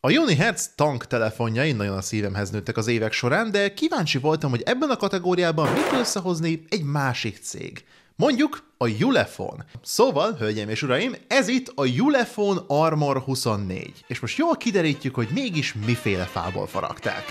A Joni Hertz tank telefonjai nagyon a szívemhez nőttek az évek során, de kíváncsi voltam, hogy ebben a kategóriában mit összehozni egy másik cég. Mondjuk a Julefon. Szóval, hölgyeim és uraim, ez itt a Julefon Armor 24, és most jól kiderítjük, hogy mégis miféle fából faragták.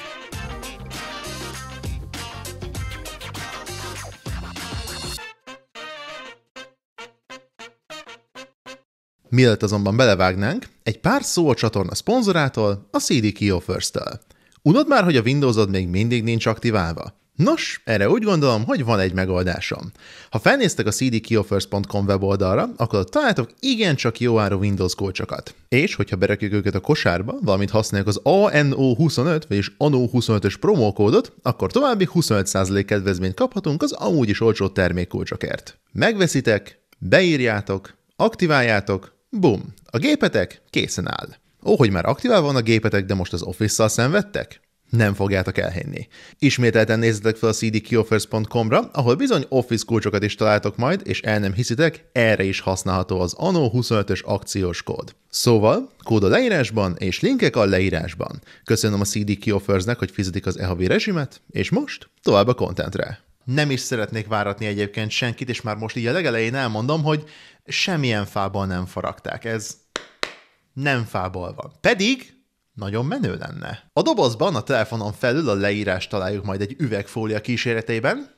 Mielőtt azonban belevágnánk, egy pár szó a csatorna szponzorától, a CD Kio Offers-től. Unod már, hogy a Windowsod még mindig nincs aktiválva? Nos, erre úgy gondolom, hogy van egy megoldásom. Ha felnéztek a cdkeyoffers.com weboldalra, akkor ott találtok igencsak jó áru Windows kulcsokat. És hogyha berakjuk őket a kosárba, valamint használjuk az ANO25, vagyis ANO25-ös promókódot, akkor további 25% kedvezményt kaphatunk az amúgy is olcsó termékkulcsokért. Megveszitek, beírjátok, aktiváljátok, Bum, a gépetek készen áll. Ó, hogy már aktivál van a gépetek, de most az Office-szal szenvedtek? Nem fogjátok elhinni. Ismételten nézzetek fel a cdkioffers.com-ra, ahol bizony Office kulcsokat is találtok majd, és el nem hiszitek, erre is használható az ANO 25-ös akciós kód. Szóval, kód a leírásban, és linkek a leírásban. Köszönöm a CD nek hogy fizetik az EHV rezsimet, és most tovább a kontentre. Nem is szeretnék váratni egyébként senkit, és már most így a legelején elmondom, hogy semmilyen fából nem faragták. Ez nem fából van. Pedig nagyon menő lenne. A dobozban a telefonon felül a leírás találjuk majd egy üvegfólia kíséretében,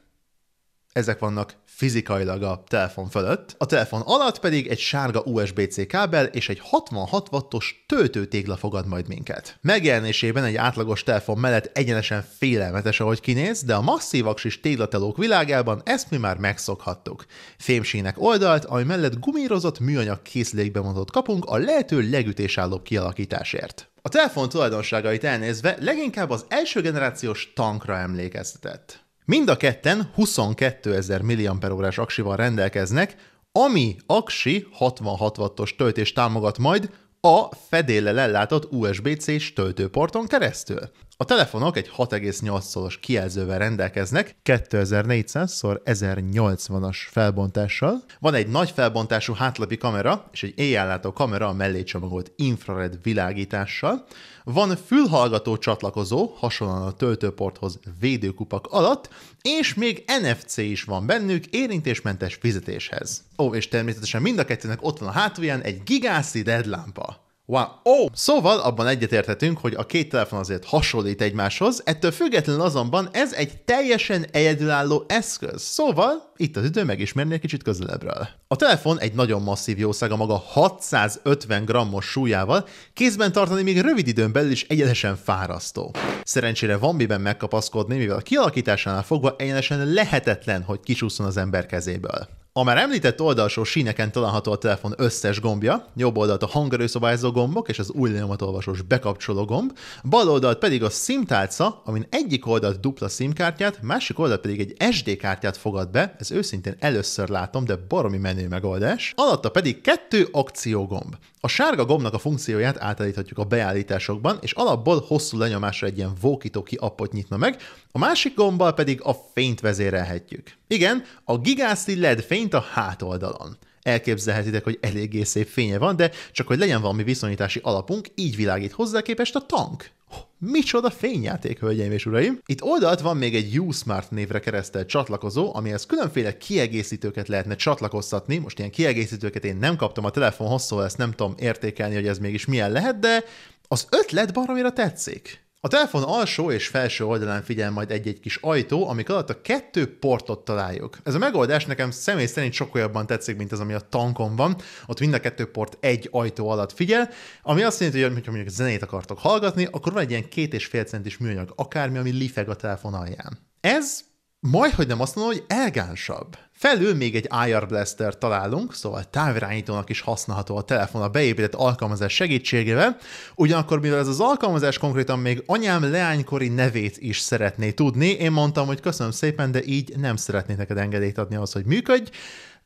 ezek vannak fizikailag a telefon fölött, a telefon alatt pedig egy sárga USB-C kábel és egy 66 wattos töltőtégla fogad majd minket. Megjelenésében egy átlagos telefon mellett egyenesen félelmetes, ahogy kinéz, de a masszív aksis téglatelók világában ezt mi már megszokhattuk. Fémsínek oldalt, ami mellett gumírozott műanyag készülékbe mondott kapunk a lehető legütésállóbb kialakításért. A telefon tulajdonságait elnézve leginkább az első generációs tankra emlékeztetett. Mind a ketten 22 ezer milliamperórás aksival rendelkeznek, ami aksi 66 wattos töltést támogat majd a fedéllel ellátott USB-C-s töltőporton keresztül. A telefonok egy 68 szoros kijelzővel rendelkeznek, 2400x1080-as felbontással. Van egy nagy felbontású hátlapi kamera és egy éjjellátó kamera a mellé csomagolt infrared világítással. Van fülhallgató csatlakozó, hasonlóan a töltőporthoz védőkupak alatt, és még NFC is van bennük érintésmentes fizetéshez. Ó, és természetesen mind a kettőnek ott van a hátulján egy gigászi LED lámpa. Wow. oh, szóval abban egyetértetünk, hogy a két telefon azért hasonlít egymáshoz, ettől függetlenül azonban ez egy teljesen egyedülálló eszköz, szóval itt az idő megismerni egy kicsit közelebbről. A telefon egy nagyon masszív jószág a maga 650 grammos súlyával, kézben tartani még rövid időn belül is egyenesen fárasztó. Szerencsére van miben megkapaszkodni, mivel a kialakításánál fogva egyenesen lehetetlen, hogy kisúszon az ember kezéből. A már említett oldalsó síneken található a telefon összes gombja, jobb oldalt a hangerőszabályzó gombok és az új lenyomatolvasós bekapcsoló gomb, bal oldalt pedig a SIM tálca, amin egyik oldalt dupla SIM kártyát, másik oldalt pedig egy SD kártyát fogad be, ez őszintén először látom, de baromi menő megoldás, alatta pedig kettő akciógomb. A sárga gombnak a funkcióját átállíthatjuk a beállításokban, és alapból hosszú lenyomásra egy ilyen walkie appot nyitna meg, a másik gombbal pedig a fényt vezérelhetjük. Igen, a gigászi LED fényt a hátoldalon elképzelhetitek, hogy eléggé szép fénye van, de csak hogy legyen valami viszonyítási alapunk, így világít hozzá képest a tank. Micsoda fényjáték, hölgyeim és uraim! Itt oldalt van még egy U-Smart névre keresztelt csatlakozó, amihez különféle kiegészítőket lehetne csatlakoztatni. Most ilyen kiegészítőket én nem kaptam a telefon szóval ezt nem tudom értékelni, hogy ez mégis milyen lehet, de az ötlet baromira tetszik. A telefon alsó és felső oldalán figyel majd egy-egy kis ajtó, amik alatt a kettő portot találjuk. Ez a megoldás nekem személy szerint sokkal jobban tetszik, mint az, ami a tankon van. Ott mind a kettő port egy ajtó alatt figyel, ami azt jelenti, hogy ha mondjuk zenét akartok hallgatni, akkor van egy ilyen két és fél centis műanyag akármi, ami lifeg a telefon alján. Ez majd, hogy nem azt mondom, hogy elgánsabb? Felül még egy IR Blaster találunk, szóval távirányítónak is használható a telefon a beépített alkalmazás segítségével, ugyanakkor mivel ez az alkalmazás konkrétan még anyám leánykori nevét is szeretné tudni, én mondtam, hogy köszönöm szépen, de így nem szeretnék neked engedélyt adni az, hogy működj,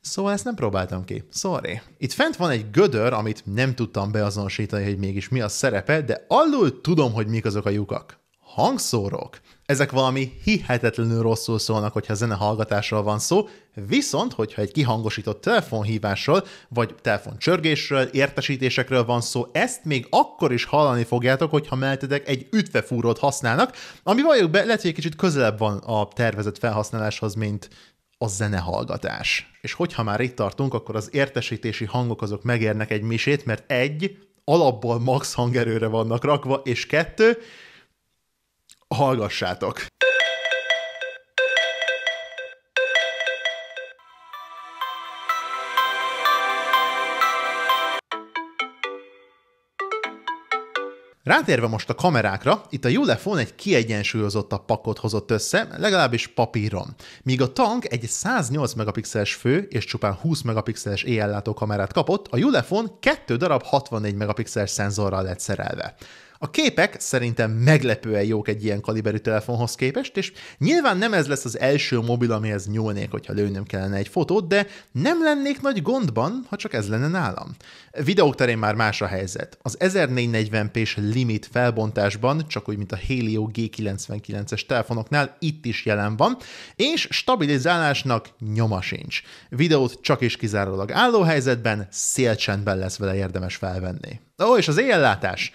Szóval ezt nem próbáltam ki. Sorry. Itt fent van egy gödör, amit nem tudtam beazonosítani, hogy mégis mi a szerepe, de alul tudom, hogy mik azok a lyukak hangszórok. Ezek valami hihetetlenül rosszul szólnak, hogyha zene hallgatásról van szó, viszont, hogyha egy kihangosított telefonhívásról, vagy telefoncsörgésről, értesítésekről van szó, ezt még akkor is hallani fogjátok, hogyha melltedek egy ütvefúrót használnak, ami valljuk be, lehet, hogy egy kicsit közelebb van a tervezett felhasználáshoz, mint a zenehallgatás. És hogyha már itt tartunk, akkor az értesítési hangok azok megérnek egy misét, mert egy, alapból max hangerőre vannak rakva, és kettő, Hallgassátok! Rátérve most a kamerákra, itt a Ulefone egy kiegyensúlyozottabb pakot hozott össze, legalábbis papíron. Míg a tank egy 108 megapixeles fő és csupán 20 megapixeles éjjellátó kamerát kapott, a Ulefone kettő darab 64 megapixeles szenzorral lett szerelve. A képek szerintem meglepően jók egy ilyen kaliberű telefonhoz képest, és nyilván nem ez lesz az első mobil, amihez nyúlnék, hogyha lőnöm kellene egy fotót, de nem lennék nagy gondban, ha csak ez lenne nálam. Videók terén már más a helyzet. Az 1440p-s limit felbontásban, csak úgy, mint a Helio G99-es telefonoknál, itt is jelen van, és stabilizálásnak nyoma sincs. Videót csak és kizárólag álló helyzetben, szélcsendben lesz vele érdemes felvenni. Ó, és az éjjellátás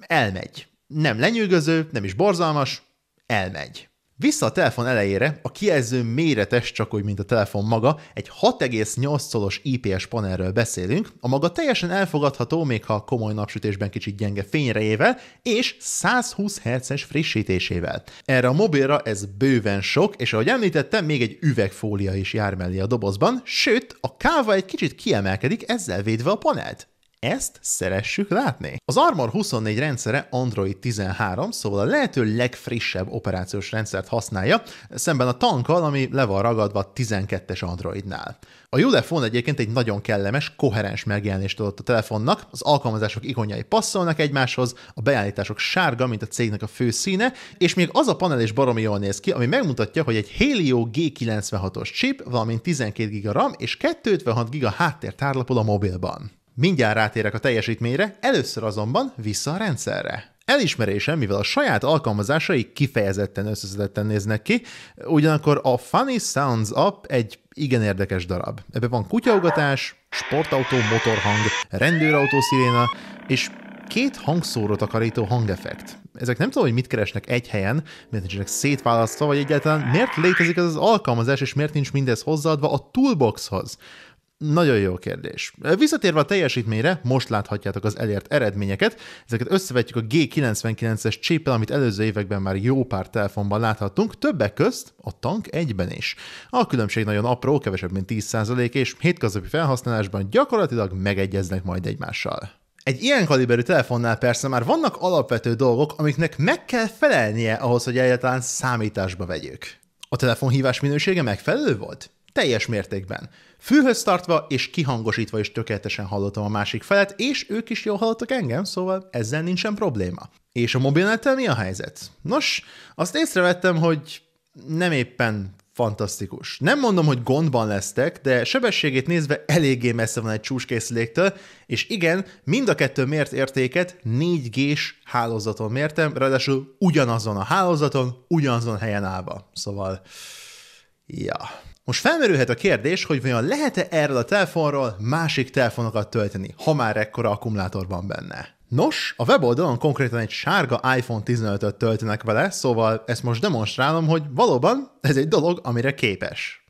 elmegy. Nem lenyűgöző, nem is borzalmas, elmegy. Vissza a telefon elejére, a kijelző méretes, csak úgy, mint a telefon maga, egy 6,8-szolos IPS panelről beszélünk, a maga teljesen elfogadható, még ha komoly napsütésben kicsit gyenge fényrejével, és 120 Hz-es frissítésével. Erre a mobilra ez bőven sok, és ahogy említettem, még egy üvegfólia is jár mellé a dobozban, sőt, a káva egy kicsit kiemelkedik, ezzel védve a panelt. Ezt szeressük látni. Az Armor 24 rendszere Android 13, szóval a lehető legfrissebb operációs rendszert használja, szemben a tankkal, ami le van ragadva 12-es Androidnál. A Ulefone egyébként egy nagyon kellemes, koherens megjelenést adott a telefonnak, az alkalmazások ikonjai passzolnak egymáshoz, a beállítások sárga, mint a cégnek a fő színe, és még az a panel is baromi jól néz ki, ami megmutatja, hogy egy Helio G96-os chip, valamint 12 GB RAM és 256 GB háttértárlapul a mobilban. Mindjárt rátérek a teljesítményre, először azonban vissza a rendszerre. Elismerésem, mivel a saját alkalmazásai kifejezetten összeszedetten néznek ki, ugyanakkor a Funny Sounds Up egy igen érdekes darab. Ebben van kutyaugatás, sportautó motorhang, rendőrautó sziréna, és két hangszóró takarító hangeffekt. Ezek nem tudom, hogy mit keresnek egy helyen, miért nincsenek szétválasztva, vagy egyáltalán miért létezik ez az alkalmazás, és miért nincs mindez hozzáadva a toolboxhoz. Nagyon jó kérdés. Visszatérve a teljesítményre, most láthatjátok az elért eredményeket. Ezeket összevetjük a G99-es csépel, amit előző években már jó pár telefonban láthattunk, többek közt a tank egyben is. A különbség nagyon apró, kevesebb mint 10% és hétköznapi felhasználásban gyakorlatilag megegyeznek majd egymással. Egy ilyen kaliberű telefonnál persze már vannak alapvető dolgok, amiknek meg kell felelnie ahhoz, hogy egyáltalán számításba vegyük. A telefonhívás minősége megfelelő volt? Teljes mértékben fülhöz tartva és kihangosítva is tökéletesen hallottam a másik felet, és ők is jól hallottak engem, szóval ezzel nincsen probléma. És a mobilnettel mi a helyzet? Nos, azt észrevettem, hogy nem éppen fantasztikus. Nem mondom, hogy gondban lesztek, de sebességét nézve eléggé messze van egy csúcskészüléktől, és igen, mind a kettő mért értéket 4G-s hálózaton mértem, ráadásul ugyanazon a hálózaton, ugyanazon a helyen állva. Szóval, ja. Most felmerülhet a kérdés, hogy vajon lehet-e erről a telefonról másik telefonokat tölteni, ha már ekkora akkumulátor van benne. Nos, a weboldalon konkrétan egy sárga iPhone 15-öt töltenek vele, szóval ezt most demonstrálom, hogy valóban ez egy dolog, amire képes.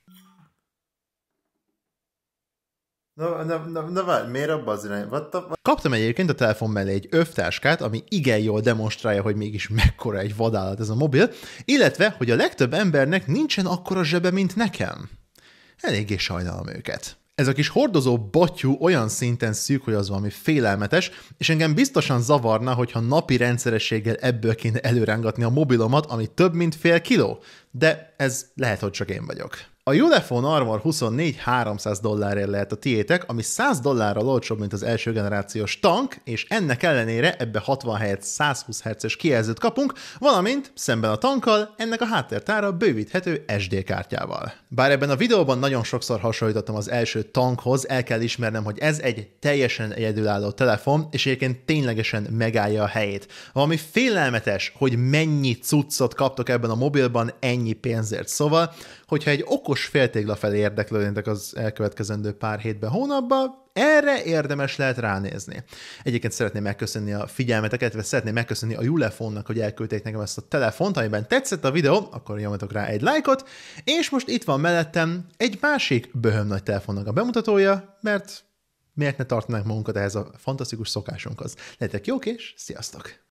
Na, na, na, na várj, miért abba az irány? What the, what? Kaptam egyébként a telefon mellé egy övtáskát, ami igen jól demonstrálja, hogy mégis mekkora egy vadállat ez a mobil, illetve, hogy a legtöbb embernek nincsen akkora zsebe, mint nekem. Eléggé sajnálom őket. Ez a kis hordozó batyú olyan szinten szűk, hogy az valami félelmetes, és engem biztosan zavarna, hogyha napi rendszerességgel ebből kéne előrángatni a mobilomat, ami több mint fél kiló de ez lehet, hogy csak én vagyok. A Ulefone Armor 24 300 dollárért lehet a tiétek, ami 100 dollárral olcsóbb, mint az első generációs tank, és ennek ellenére ebbe 60 helyett 120 Hz-es kijelzőt kapunk, valamint szemben a tankkal ennek a háttértára bővíthető SD kártyával. Bár ebben a videóban nagyon sokszor hasonlítottam az első tankhoz, el kell ismernem, hogy ez egy teljesen egyedülálló telefon, és egyébként ténylegesen megállja a helyét. Valami félelmetes, hogy mennyi cuccot kaptok ebben a mobilban ennyi ennyi pénzért. Szóval, hogyha egy okos féltégla felé érdeklődnétek az elkövetkezendő pár hétben, hónapban, erre érdemes lehet ránézni. Egyébként szeretném megköszönni a figyelmeteket, illetve szeretném megköszönni a Julefonnak, hogy elküldték nekem ezt a telefont, amiben tetszett a videó, akkor nyomjatok rá egy lájkot, és most itt van mellettem egy másik böhöm nagy telefonnak a bemutatója, mert miért ne tartanánk magunkat ehhez a fantasztikus szokásunkhoz. Legyetek jók, és sziasztok!